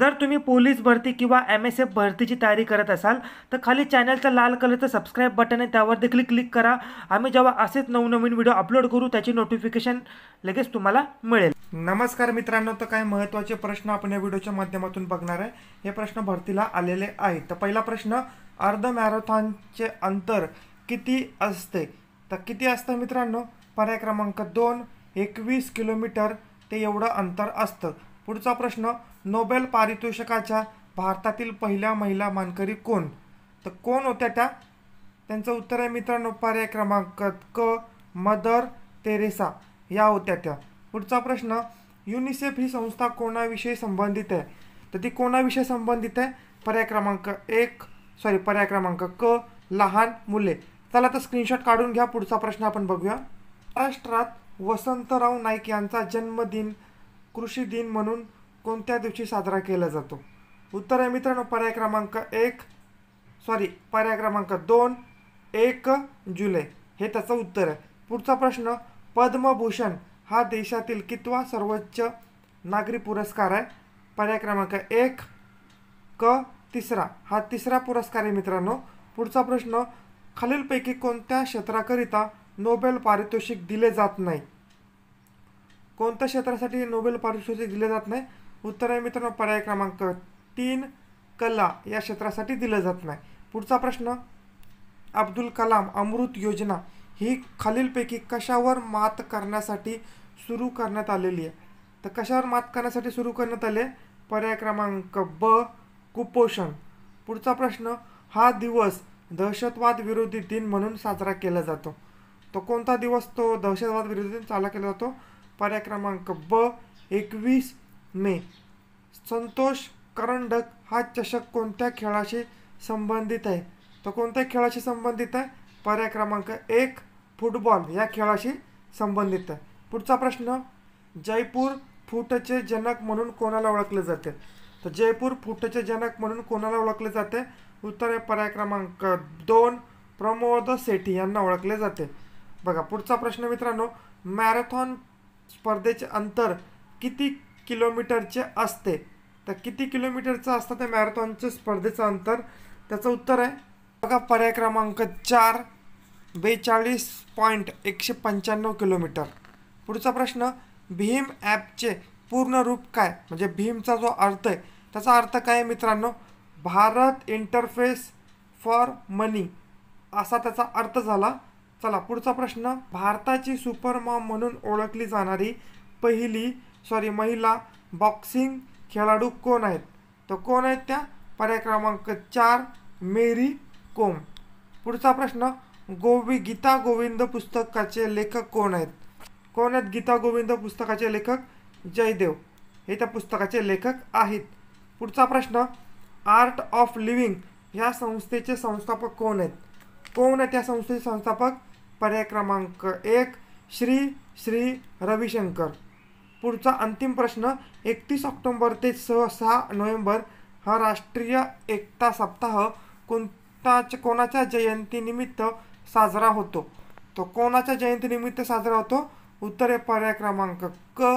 जर तुम्ही पोलीस भरती किंवा एम एस एफ भरतीची तयारी करत असाल तर खाली चॅनलचा लाल कलरचं सबस्क्राईब बटन आहे त्यावर देखील क्लिक करा आम्ही जेव्हा असेच नवनवीन व्हिडिओ अपलोड करू त्याची नोटिफिकेशन लगेच तुम्हाला मिळेल नमस्कार मित्रांनो तर काही महत्त्वाचे प्रश्न आपण या व्हिडिओच्या माध्यमातून बघणार आहे हे प्रश्न भरतीला आलेले आहेत तर पहिला प्रश्न अर्ध मॅरेथॉनचे अंतर किती असते तर किती असतं मित्रांनो पर्याय क्रमांक दोन एकवीस किलोमीटर ते एवढं अंतर असतं पुढचा प्रश्न नोबेल पारितोषिकाच्या भारतातील पहिल्या महिला मानकरी कोण तर कोण होत्या त्या त्यांचं उत्तर आहे मित्रांनो पर्याय क्रमांक क मदर तेरेसा या होत्या त्या पुढचा प्रश्न युनिसेफ ही संस्था कोणाविषयी संबंधित आहे तर ती कोणाविषयी संबंधित आहे पर्याय क्रमांक एक सॉरी पर्याय क्रमांक क लहान मुले चला तर स्क्रीनशॉट काढून घ्या पुढचा प्रश्न आपण बघूया महाराष्ट्रात वसंतराव नाईक यांचा जन्मदिन कृषी दिन म्हणून कोणत्या दिवशी साजरा केला जातो उत्तर आहे मित्रांनो पर्याय क्रमांक एक सॉरी पर्याय क्रमांक दोन एक जुलै हे त्याचं उत्तर आहे पुढचा प्रश्न पद्मभूषण हा देशातील कितवा सर्वोच्च नागरी पुरस्कार आहे पर्याय क्रमांक एक क तिसरा हा तिसरा पुरस्कार आहे मित्रांनो पुढचा प्रश्न खालीलपैकी कोणत्या क्षेत्राकरिता नोबेल पारितोषिक दिले जात नाही कोणत्या क्षेत्रासाठी नोबेल पारितोषिक दिले जात नाही उत्तर आहे मित्रांनो पर्याय क्रमांक तीन कला या क्षेत्रासाठी दिलं जात नाही पुढचा प्रश्न अब्दुल कलाम अमृत योजना ही खालीलपैकी कशावर मात करण्यासाठी सुरू करण्यात आलेली आहे तर कशावर मात करण्यासाठी सुरू करण्यात आले पर्याय क्रमांक ब कुपोषण पुढचा प्रश्न हा दिवस दहशतवाद विरोधी दिन म्हणून साजरा केला जातो तो कोणता दिवस तो दहशतवाद विरोधी दिन साजरा केला जातो पर्याय क्रमांक ब एकवीस मे संतोष करंडक हा चषक कोणत्या खेळाशी संबंधित आहे तर कोणत्या खेळाशी संबंधित आहे पर्याय क्रमांक एक फुटबॉल या खेळाशी संबंधित आहे पुढचा प्रश्न जयपूर फुटचे जनक म्हणून कोणाला ओळखले जाते तर जयपूर फुटचे जनक म्हणून कोणाला ओळखले जाते उत्तर आहे पर्याय क्रमांक दोन प्रमोद सेठी यांना ओळखले जाते बघा पुढचा प्रश्न मित्रांनो मॅरेथॉन स्पर्धेचे अंतर किती किलोमीटरचे असते तर किती किलोमीटरचं असतं ते मॅरेथॉनच्या स्पर्धेचं अंतर त्याचं उत्तर आहे बघा पर्याय क्रमांक चार बेचाळीस पॉईंट एकशे पंच्याण्णव किलोमीटर पुढचा प्रश्न भीम ॲपचे पूर्ण रूप काय म्हणजे भीमचा जो अर्थ आहे त्याचा अर्थ काय आहे मित्रांनो भारत इंटरफेस फॉर मनी असा त्याचा अर्थ झाला चला पुढचा प्रश्न भारताची मॉम म्हणून ओळखली जाणारी पहिली सॉरी महिला बॉक्सिंग खेळाडू कोण आहेत तर कोण आहेत त्या पर्याय क्रमांक चार मेरी कोम पुढचा प्रश्न गोवी गीता गोविंद पुस्तकाचे लेखक कोण आहेत कोण आहेत गीता गोविंद पुस्तकाचे लेखक जयदेव हे त्या पुस्तकाचे लेखक आहेत पुढचा प्रश्न आर्ट ऑफ लिव्हिंग ह्या संस्थेचे संस्थापक कोण आहेत कोण आहेत या संस्थेचे संस्थापक पर्याय क्रमांक एक श्री श्री रविशंकर पुढचा अंतिम प्रश्न एकतीस ऑक्टोंबर ते स सहा नोव्हेंबर हा राष्ट्रीय एकता सप्ताह कोणताच कोणाच्या जयंतीनिमित्त साजरा होतो तो कोणाच्या जयंतीनिमित्त साजरा होतो उत्तर आहे पर्याय क्रमांक क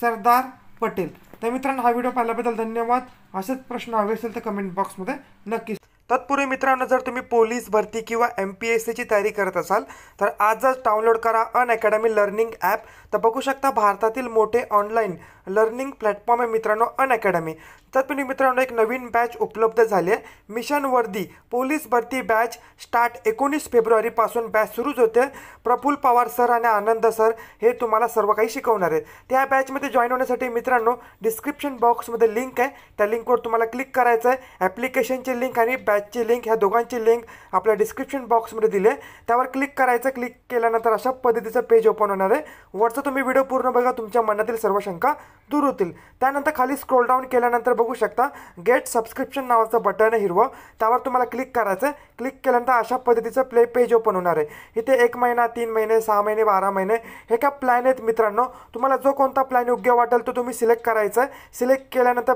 सरदार पटेल तर मित्रांनो हा व्हिडिओ पाहिल्याबद्दल धन्यवाद असेच प्रश्न हवे असेल तर कमेंट बॉक्समध्ये नक्कीच तत्पूर्वी मित्रांनो जर तुम्ही पोलीस भरती किंवा एम पी एस सीची तयारी करत असाल तर आजच डाउनलोड करा अन अकॅडमी लर्निंग ॲप तर बघू शकता भारतातील मोठे ऑनलाईन लर्निंग प्लॅटफॉर्म आहे मित्रांनो अनअकॅडमी अकॅडमी तत्पूर्वी मित्रांनो एक नवीन बॅच उपलब्ध झाली आहे मिशन वर्दी पोलीस भरती बॅच स्टार्ट एकोणीस फेब्रुवारीपासून बॅच सुरूच होते प्रफुल पवार सर आणि आनंद सर हे तुम्हाला सर्व काही शिकवणार आहेत त्या बॅचमध्ये जॉईन होण्यासाठी मित्रांनो डिस्क्रिप्शन बॉक्समध्ये लिंक आहे त्या लिंकवर तुम्हाला क्लिक करायचं आहे ॲप्लिकेशनची लिंक आणि बॅचची लिंक ह्या दोघांची लिंक आपल्या डिस्क्रिप्शन बॉक्समध्ये दिले त्यावर क्लिक करायचं क्लिक केल्यानंतर अशा पद्धतीचं पेज ओपन होणार आहे वरचं तुम्ही व्हिडिओ पूर्ण बघा तुमच्या मनातील सर्व शंका दूर होतील त्यानंतर खाली स्क्रोल डाऊन केल्यानंतर बघू शकता गेट सबस्क्रिप्शन नावाचं बटन आहे हिरवं त्यावर तुम्हाला क्लिक करायचं आहे क्लिक केल्यानंतर अशा पद्धतीचं प्ले पेज ओपन होणार आहे इथे एक महिना तीन महिने सहा महिने बारा महिने हे काय प्लॅन आहेत मित्रांनो तुम्हाला जो कोणता प्लॅन योग्य वाटेल तो तुम्ही सिलेक्ट करायचा आहे सिलेक्ट केल्यानंतर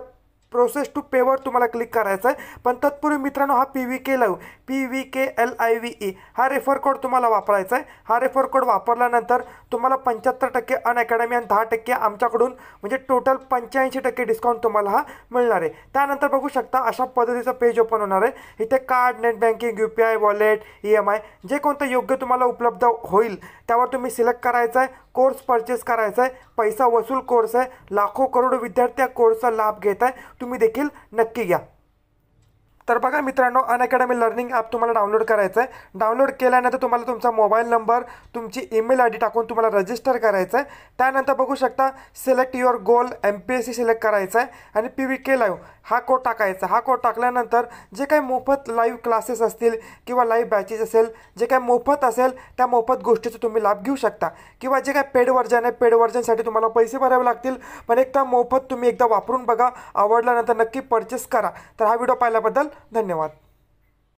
प्रोसेस टू पेवर तुम्हाला क्लिक करायचं आहे पण तत्पूर्वी मित्रांनो हा P V K love P V K L I V E हा रेफर कोड तुम्हाला वापरायचा आहे हा रेफर कोड वापरल्यानंतर तुम्हाला पंच्याहत्तर टक्के अन आणि दहा टक्के आमच्याकडून म्हणजे टोटल पंच्याऐंशी टक्के डिस्काउंट तुम्हाला हा मिळणार आहे त्यानंतर बघू शकता अशा पद्धतीचं पेज ओपन होणार आहे इथे card net banking U P I wallet E M I जे कोणतं योग्य तुम्हाला उपलब्ध होईल त्यावर तुम्ही सिलेक्ट करायचं आहे कोर्स परचेस करायचा आहे पैसा वसूल कोर्स आहे लाखो करोड विद्यार्थी या कोर्सचा लाभ घेत आहे तुम्ही देखील नक्की घ्या तर बघा मित्रांनो अनअकॅडमी लर्निंग ॲप तुम्हाला डाउनलोड करायचं आहे डाउनलोड केल्यानंतर तुम्हाला तुमचा मोबाईल नंबर तुमची ईमेल आय डी टाकून तुम्हाला रजिस्टर करायचं आहे त्यानंतर बघू शकता select your goal M P S C select करायचं आहे आणि पी व्ही के लाईव्ह हा कोड टाकायचा हा कोड टाकल्यानंतर जे काही मोफत लाईव्ह क्लासेस असतील किंवा लाईव्ह बॅचेस असेल जे काही मोफत असेल त्या मोफत गोष्टीचा तुम्ही लाभ घेऊ शकता किंवा जे काय पेड वर्जन आहे पेड वर्जनसाठी तुम्हाला पैसे भरावे लागतील पण एकदा मोफत तुम्ही एकदा वापरून बघा आवडल्यानंतर नक्की परचेस करा तर हा व्हिडिओ पाहिल्याबद्दल धन्यवाद